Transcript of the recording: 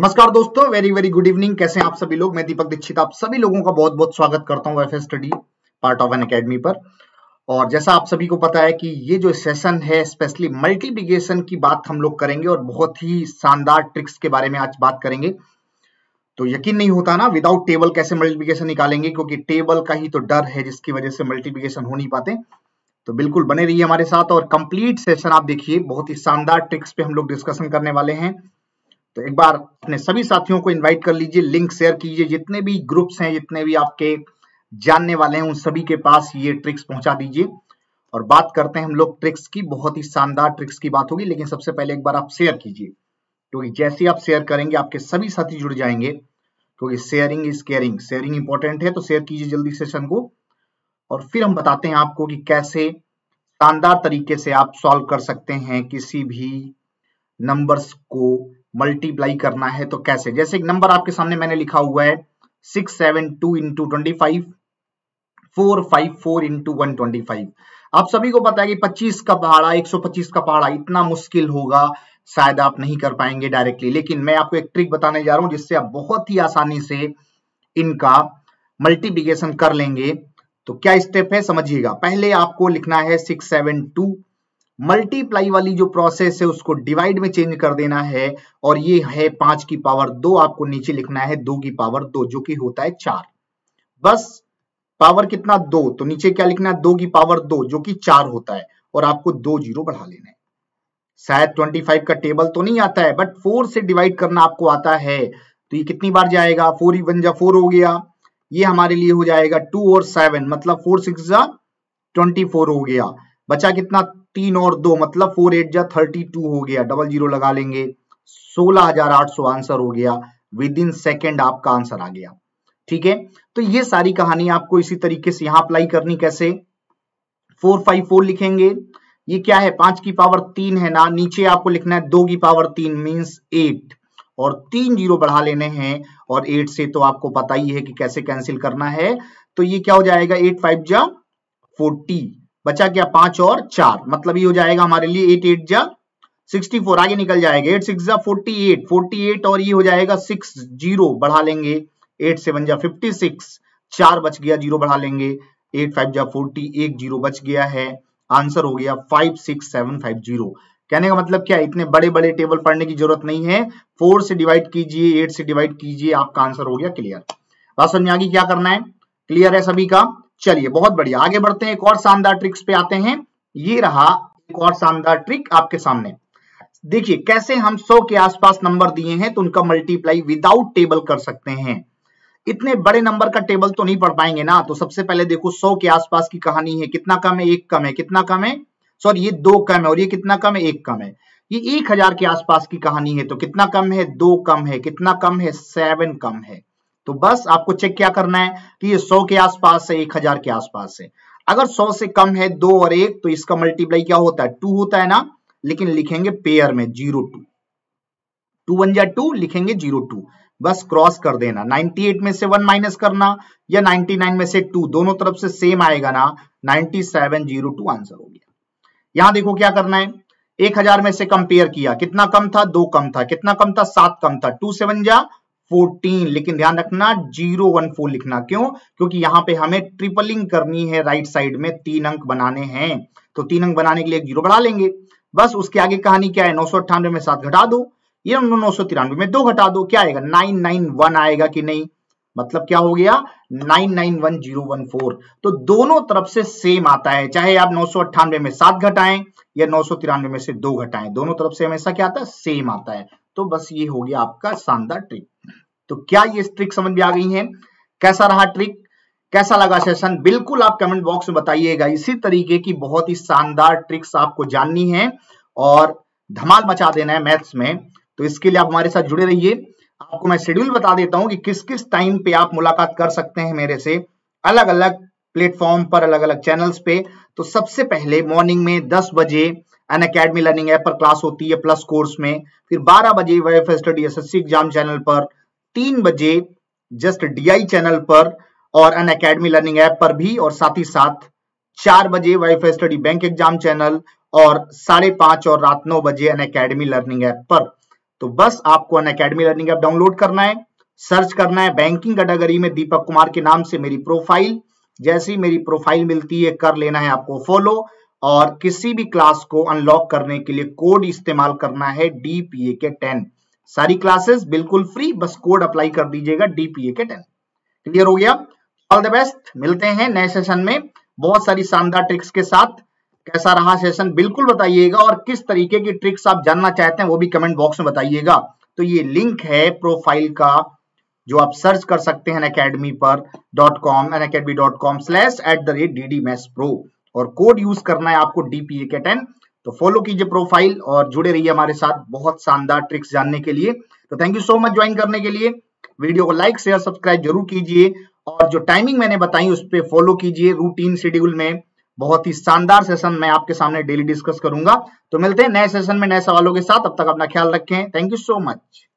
नमस्कार दोस्तों very very good evening कैसे हैं आप सभी लोग मैं दीपक दीक्षित आप सभी लोगों का बहुत बहुत स्वागत करता हूं F study part of an academy पर और जैसा आप सभी को पता है कि ये जो सेशन है स्पेशली मल्टीप्लीकेशन की बात हम लोग करेंगे और बहुत ही शानदार ट्रिक्स के बारे में आज बात करेंगे तो यकीन नहीं होता ना विदाउट टेबल कैसे मल्टीप्लीकेशन निकालेंगे क्योंकि टेबल का ही तो डर है जिसकी वजह से मल्टीप्लीकेशन हो नहीं पाते तो बिल्कुल बने रहिए हमारे साथ और कंप्लीट सेशन आप देखिए बहुत ही शानदार ट्रिक्स पे हम लोग डिस्कशन करने वाले हैं तो एक बार अपने सभी साथियों को इनवाइट कर लीजिए लिंक शेयर कीजिए जितने भी ग्रुप्स हैं जितने भी आपके जानने वाले हैं उन सभी के पास ये ट्रिक्स पहुंचा दीजिए और बात करते हैं हम लोग ट्रिक्स की बहुत ही शानदार ट्रिक्स की बात होगी लेकिन सबसे पहले एक बार आप शेयर कीजिए क्योंकि तो जैसे आप शेयर करेंगे आपके सभी साथी जुड़ जाएंगे क्योंकि तो sharing is caring sharing important है तो शेयर कीजिए जल्दी सेशन को और फिर हम बताते हैं आपको कि कैसे शानदार तरीके से आप सॉल्व कर सकते हैं किसी भी नंबर्स को मल्टीप्लाई करना है तो कैसे जैसे एक नंबर आपके सामने मैंने लिखा हुआ है six seven two into twenty five four five four into one twenty five आप सभी को पता है कि पच्चीस का पहाड़ा एक सौ पच्चीस का पहाड़ा इतना मुश्किल होगा शायद आप नहीं कर पाएंगे डायरेक्टली लेकिन मैं आपको एक ट्रिक बताने जा रहा हूं जिससे आप बहुत ही आसानी से इनका मल्टीप्लीकेशन कर लेंगे तो क्या स्टेप है समझिएगा पहले आपको लिखना है सिक्स सेवन टू मल्टीप्लाई वाली जो प्रोसेस है उसको डिवाइड में चेंज कर देना है और ये है पांच की पावर दो आपको नीचे लिखना है दो की पावर दो जो कि होता है चार बस पावर कितना दो तो नीचे क्या लिखना है दो की पावर दो जो कि चार होता है और आपको दो जीरो बढ़ा लेना है शायद 25 का टेबल तो नहीं आता है बट फोर से डिवाइड करना आपको आता है तो ये कितनी बार जाएगा फोर ही बन जा फोर हो गया ये हमारे लिए हो जाएगा टू और सेवन मतलब फोर सिक्स जा ट्वेंटी फोर हो गया बचा कितना तीन और दो मतलब फोर एट जा थर्टी टू हो गया डबल जीरो लगा लेंगे सोलह हजार आठ सौ आंसर हो गया विद इन सेकेंड आपका आंसर आ गया ठीक है तो ये सारी कहानी आपको इसी तरीके से यहां अप्लाई करनी कैसे फोर फाइव फोर लिखेंगे ये क्या है पांच की पावर तीन है ना नीचे आपको लिखना है दो की पावर तीन मीन्स एट और तीन जीरो बढ़ा लेने हैं और एट से तो आपको पता ही है कि कैसे कैंसिल करना है तो ये क्या हो जाएगा एट फाइव जा फोर्टी बचा क्या पांच और चार मतलब ये हो जाएगा हमारे लिए एट एट जा सिक्सटी फोर आगे निकल जाएगा एट सिक्स जा फोर्टी एट फोर्टी एट और ये हो जाएगा सिक्स जीरो बढ़ा लेंगे एट सेवन जा फिफ्टी सिक्स चार बच गया जीरो बढ़ा लेंगे एट फाइव जा फोर्टी एक जीरो बच गया है आंसर हो गया five six seven five zero कहने का मतलब क्या इतने बड़े बड़े टेबल पढ़ने की जरूरत नहीं है फोर से डिवाइड कीजिए एट से डिवाइड कीजिए आपका आंसर हो गया क्लियर बात समझ में आगे क्या करना है क्लियर है सभी का चलिए बहुत बढ़िया आगे बढ़ते हैं एक और शानदार ट्रिक्स पे आते हैं ये रहा एक और शानदार ट्रिक आपके सामने देखिए कैसे हम 100 के आसपास नंबर दिए हैं तो उनका मल्टीप्लाई विदाउट टेबल कर सकते हैं इतने बड़े नंबर का टेबल तो नहीं पढ़ पाएंगे ना तो सबसे पहले देखो 100 के आसपास की कहानी है कितना कम है एक कम है कितना कम है सॉरी ये दो कम है और ये कितना कम है एक कम है ये एक हजार के आसपास की कहानी है तो कितना कम है दो कम है कितना कम है सेवन कम है तो बस आपको चेक क्या करना है कि ये सौ के आसपास है एक हजार के आसपास है अगर सौ से कम है दो और एक तो इसका मल्टीप्लाई क्या होता है टू होता है ना लेकिन लिखेंगे पेयर में जीरो टू टू वन जा टू लिखेंगे जीरो टू बस क्रॉस कर देना 98 में से वन माइनस करना या 99 में से टू दोनों तरफ से सेम आएगा ना 9702 आंसर हो गया यहां देखो क्या करना है 1000 में से कंपेयर किया कितना कम था दो कम था कितना कम था सात कम था टू सेवन जा फोर्टीन लेकिन ध्यान रखना जीरो वन फोर लिखना क्यों क्योंकि यहाँ पे हमें ट्रिपलिंग करनी है राइट साइड में तीन अंक बनाने हैं तो तीन अंक बनाने के लिए जीरो बढ़ा लेंगे बस उसके आगे कहानी क्या है नौ सौ अट्ठानवे में सात घटा दो ये नौ सौ तिरानवे में दो घटा दो क्या आएगा नाइन नाइन वन आएगा कि नहीं मतलब क्या हो गया nine nine one zero one four तो दोनों तरफ से सेम आता है चाहे आप नौ सौ अट्ठानवे में सात घटाएं या नौ सौ तिरानवे में से दो घटाएं दोनों तरफ से हमेशा क्या आता है सेम आता है तो बस ये हो गया आपका शानदार ट्रिक तो क्या ये ट्रिक समझ में आ गई है कैसा रहा ट्रिक कैसा लगा सेशन बिल्कुल आप कमेंट बॉक्स में बताइएगा इसी तरीके की बहुत ही शानदार ट्रिक्स आपको जाननी है और धमाल मचा देना है मैथ्स में तो इसके लिए आप हमारे साथ जुड़े रहिए आपको मैं शेड्यूल बता देता हूं कि किस किस टाइम पे आप मुलाकात कर सकते हैं मेरे से अलग अलग प्लेटफॉर्म पर अलग अलग चैनल्स पे तो सबसे पहले मॉर्निंग में दस बजे एन अकेडमी लर्निंग ऐप पर क्लास होती है प्लस कोर्स में फिर 12 बजे Y F study S exam channel पर 3 बजे जस्ट डीआई चैनल पर और एन अकेडमी लर्निंग ऐप पर भी और साथ ही साथ चार बजे Y F study bank exam channel और साढ़े पांच और रात नौ बजे एन अकेडमी लर्निंग ऐप पर तो बस आपको Unacademy learning app download करना है सर्च करना है बैंकिंग कैटेगरी में दीपक कुमार के नाम से मेरी प्रोफाइल जैसी मेरी प्रोफाइल मिलती है कर लेना है आपको फॉलो और किसी भी क्लास को अनलॉक करने के लिए कोड इस्तेमाल करना है डीपीए के टेन सारी क्लासेस बिल्कुल फ्री बस कोड अप्लाई कर दीजिएगा डीपीए के टेन क्लियर हो गया ऑल द बेस्ट मिलते हैं नए सेशन में बहुत सारी शानदार ट्रिक्स के साथ कैसा रहा सेशन बिल्कुल बताइएगा और किस तरीके की ट्रिक्स आप जानना चाहते हैं वो भी कमेंट बॉक्स में बताइएगा तो ये लिंक है प्रोफाइल का जो आप सर्च कर सकते हैं अकेडमी पर dot com Unacademy dot com slash at the rate D D mass pro और कोड यूज करना है आपको डीपीए के टेन तो फॉलो कीजिए प्रोफाइल और जुड़े रहिए हमारे साथ बहुत शानदार ट्रिक्स जानने के लिए तो thank you so much join करने के लिए वीडियो को लाइक शेयर सब्सक्राइब जरूर कीजिए और जो टाइमिंग मैंने बताई उस पर फॉलो कीजिए रूटीन शेड्यूल में बहुत ही शानदार सेशन मैं आपके सामने डेली डिस्कस करूंगा तो मिलते हैं नए सेशन में नए सवालों के साथ अब तक अपना ख्याल रखें थैंक यू सो मच